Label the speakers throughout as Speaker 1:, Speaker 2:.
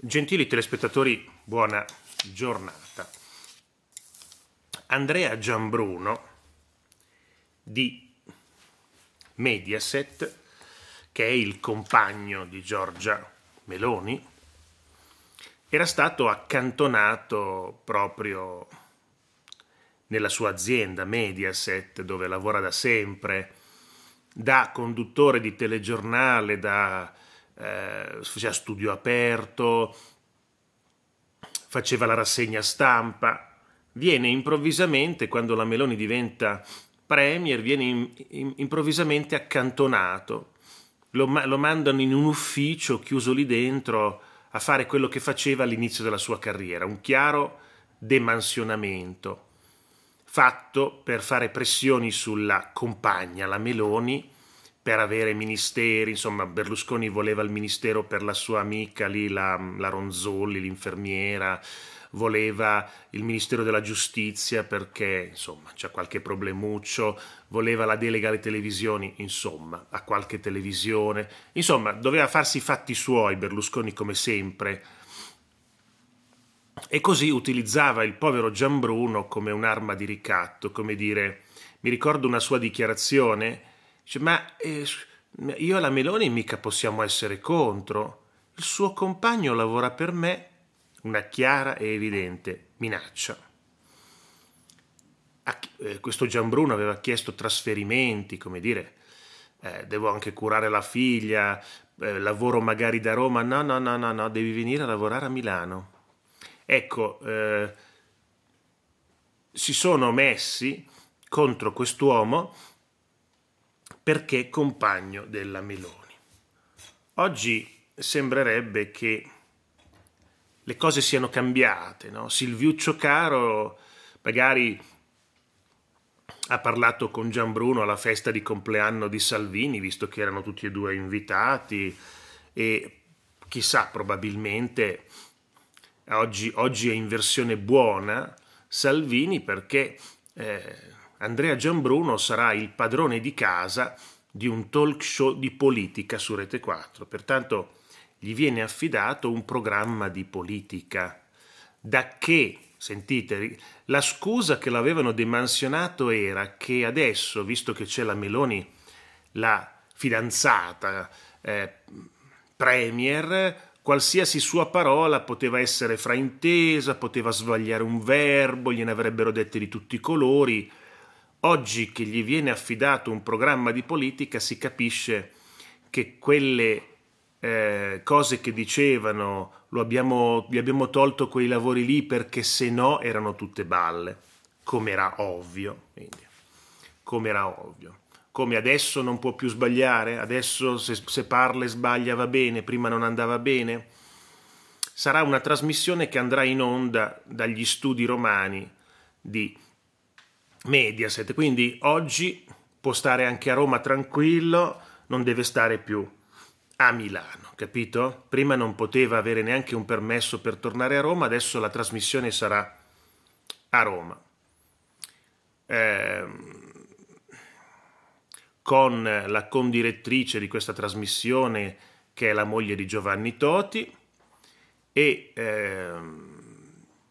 Speaker 1: Gentili telespettatori, buona giornata. Andrea Giambruno di Mediaset, che è il compagno di Giorgia Meloni, era stato accantonato proprio nella sua azienda Mediaset, dove lavora da sempre, da conduttore di telegiornale, da eh, faceva studio aperto, faceva la rassegna stampa. Viene improvvisamente, quando la Meloni diventa premier, viene in, in, improvvisamente accantonato. Lo, lo, mandano in un ufficio chiuso lì dentro a fare quello che faceva all'inizio della sua carriera, un chiaro demansionamento fatto per fare pressioni sulla compagna, la Meloni, per avere ministeri, insomma Berlusconi voleva il ministero per la sua amica lì, la, la Ronzolli, l'infermiera, voleva il Ministero della Giustizia perché insomma c'è qualche problemuccio, voleva la delega alle televisioni, insomma, a qualche televisione, insomma, doveva farsi i fatti suoi Berlusconi come sempre. E così utilizzava il povero Gianbruno come un'arma di ricatto, come dire, mi ricordo una sua dichiarazione Dice, ma eh, io e la Meloni mica possiamo essere contro. Il suo compagno lavora per me. Una chiara e evidente minaccia. A, eh, questo Gianbruno aveva chiesto trasferimenti, come dire, eh, devo anche curare la figlia, eh, lavoro magari da Roma, no, no, no, no, no, devi venire a lavorare a Milano. Ecco, eh, si sono messi contro quest'uomo perché compagno della Meloni. Oggi sembrerebbe che le cose siano cambiate, no? Silviuccio Caro magari ha parlato con Gianbruno alla festa di compleanno di Salvini, visto che erano tutti e due invitati, e chissà, probabilmente oggi, oggi è in versione buona Salvini perché eh, Andrea Giambruno sarà il padrone di casa di un talk show di politica su Rete 4, pertanto gli viene affidato un programma di politica. Da che, sentite, la scusa che l'avevano demansionato era che adesso, visto che c'è la Meloni, la fidanzata, eh, premier, qualsiasi sua parola poteva essere fraintesa, poteva sbagliare un verbo, gliene avrebbero dette di tutti i colori, Oggi che gli viene affidato un programma di politica si capisce che quelle eh, cose che dicevano lo abbiamo, gli abbiamo tolto quei lavori lì perché se no erano tutte balle, come era ovvio. Quindi, come era ovvio. Come adesso non può più sbagliare, adesso se, se parla e sbaglia va bene, prima non andava bene. Sarà una trasmissione che andrà in onda dagli studi romani di Mediaset, quindi oggi può stare anche a Roma tranquillo, non deve stare più a Milano, capito? Prima non poteva avere neanche un permesso per tornare a Roma, adesso la trasmissione sarà a Roma. Eh, con la condirettrice di questa trasmissione che è la moglie di Giovanni Toti e eh,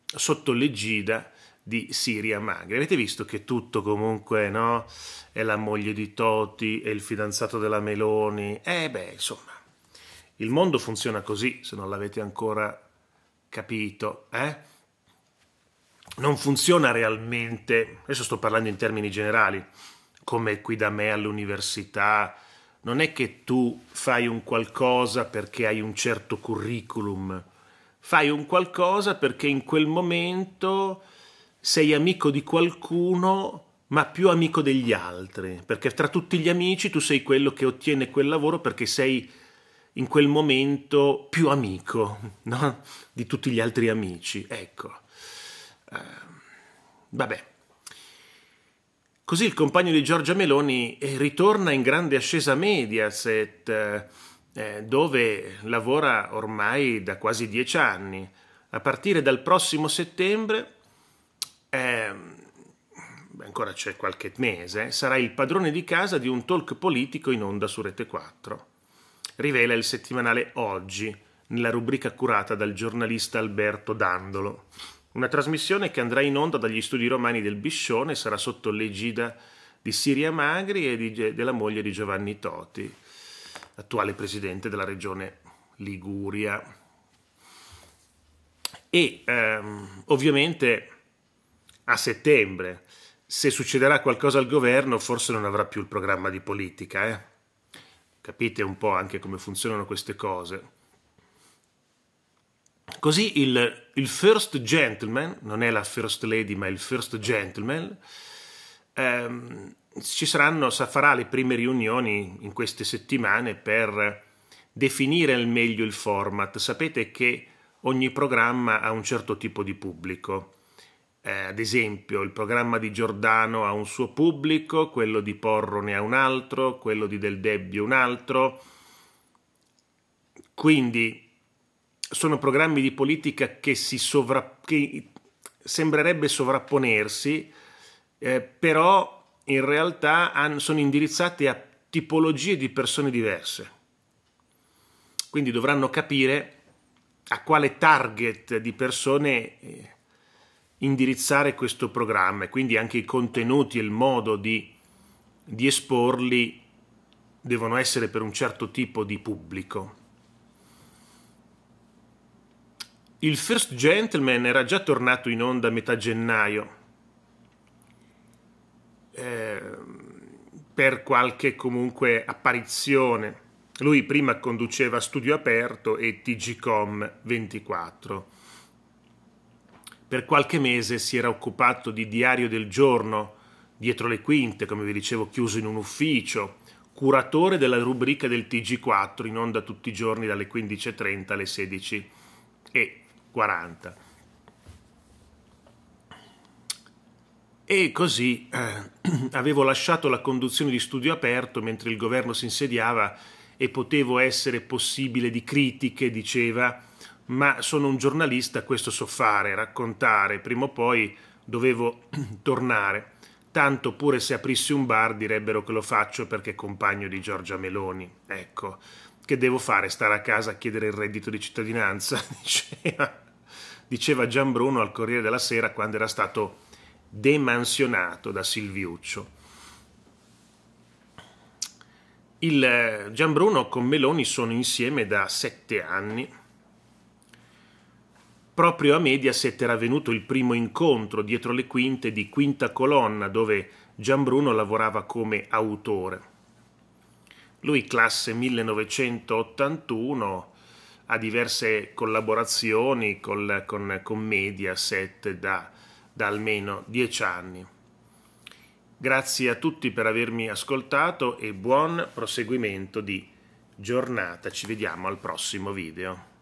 Speaker 1: sotto l'egida di Siria Magri. Avete visto che tutto comunque, no? È la moglie di Toti, è il fidanzato della Meloni. Eh beh, insomma, il mondo funziona così, se non l'avete ancora capito, eh? Non funziona realmente, adesso sto parlando in termini generali, come qui da me all'università, non è che tu fai un qualcosa perché hai un certo curriculum, fai un qualcosa perché in quel momento sei amico di qualcuno ma più amico degli altri, perché tra tutti gli amici tu sei quello che ottiene quel lavoro perché sei in quel momento più amico no? di tutti gli altri amici. Ecco. Uh, vabbè. Così il compagno di Giorgia Meloni eh, ritorna in grande ascesa Mediaset, eh, eh, dove lavora ormai da quasi dieci anni. A partire dal prossimo settembre eh, ancora c'è qualche mese, sarà il padrone di casa di un talk politico in onda su Rete 4. Rivela il settimanale Oggi, nella rubrica curata dal giornalista Alberto Dandolo. Una trasmissione che andrà in onda dagli studi romani del Biscione sarà sotto l'egida di Siria Magri e di, della moglie di Giovanni Toti, attuale presidente della regione Liguria. E ehm, ovviamente a settembre. Se succederà qualcosa al governo forse non avrà più il programma di politica. Eh? Capite un po' anche come funzionano queste cose. Così il, il first gentleman, non è la first lady ma il first gentleman, ehm, ci saranno, farà le prime riunioni in queste settimane per definire al meglio il format. Sapete che ogni programma ha un certo tipo di pubblico eh, ad esempio, il programma di Giordano ha un suo pubblico, quello di Porro ne ha un altro, quello di Del Debbio un altro. Quindi sono programmi di politica che, si sovra... che sembrerebbe sovrapponersi, eh, però in realtà sono indirizzati a tipologie di persone diverse. Quindi dovranno capire a quale target di persone eh, indirizzare questo programma e quindi anche i contenuti e il modo di, di esporli devono essere per un certo tipo di pubblico. Il First Gentleman era già tornato in onda a metà gennaio eh, per qualche comunque apparizione. Lui prima conduceva Studio Aperto e TGcom 24 per qualche mese si era occupato di diario del giorno, dietro le quinte, come vi dicevo, chiuso in un ufficio, curatore della rubrica del TG4 in onda tutti i giorni dalle 15.30 alle 16.40. E così eh, avevo lasciato la conduzione di studio aperto mentre il governo si insediava e potevo essere possibile di critiche, diceva, ma sono un giornalista, questo so fare, raccontare, prima o poi dovevo tornare. Tanto pure se aprissi un bar direbbero che lo faccio perché è compagno di Giorgia Meloni. Ecco, che devo fare? Stare a casa a chiedere il reddito di cittadinanza? Diceva, diceva Gianbruno al Corriere della Sera quando era stato demansionato da Silviuccio. Il eh, Gianbruno con Meloni sono insieme da sette anni proprio a Mediaset era venuto il primo incontro dietro le quinte di Quinta Colonna, dove Gianbruno lavorava come autore. Lui, classe 1981, ha diverse collaborazioni col, con, con Mediaset da, da almeno dieci anni. Grazie a tutti per avermi ascoltato e buon proseguimento di giornata. Ci vediamo al prossimo video.